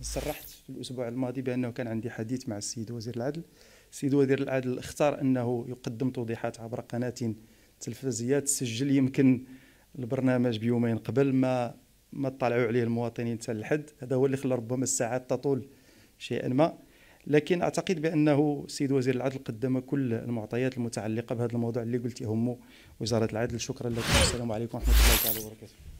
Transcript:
صرحت في الاسبوع الماضي بانه كان عندي حديث مع السيد وزير العدل السيد وزير العدل اختار انه يقدم توضيحات عبر قناه تلفزيات تسجل يمكن البرنامج بيومين قبل ما ما طلعوا عليه المواطنين حتى الحد هذا هو اللي خلى ربما الساعات تطول شيئا ما لكن اعتقد بانه السيد وزير العدل قدم كل المعطيات المتعلقه بهذا الموضوع اللي قلت يهمه وزاره العدل شكرا لكم والسلام عليكم ورحمه الله تعالى وبركاته